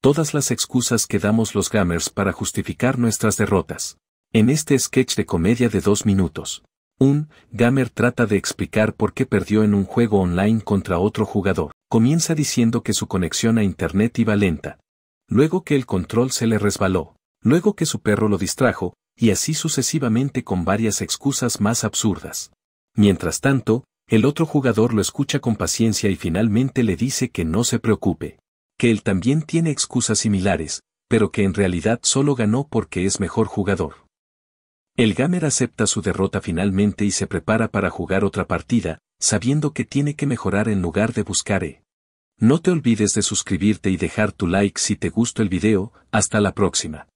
todas las excusas que damos los gamers para justificar nuestras derrotas. En este sketch de comedia de dos minutos, un gamer trata de explicar por qué perdió en un juego online contra otro jugador. Comienza diciendo que su conexión a Internet iba lenta. Luego que el control se le resbaló. Luego que su perro lo distrajo, y así sucesivamente con varias excusas más absurdas. Mientras tanto, el otro jugador lo escucha con paciencia y finalmente le dice que no se preocupe que él también tiene excusas similares, pero que en realidad solo ganó porque es mejor jugador. El gamer acepta su derrota finalmente y se prepara para jugar otra partida, sabiendo que tiene que mejorar en lugar de buscar e. No te olvides de suscribirte y dejar tu like si te gustó el video, hasta la próxima.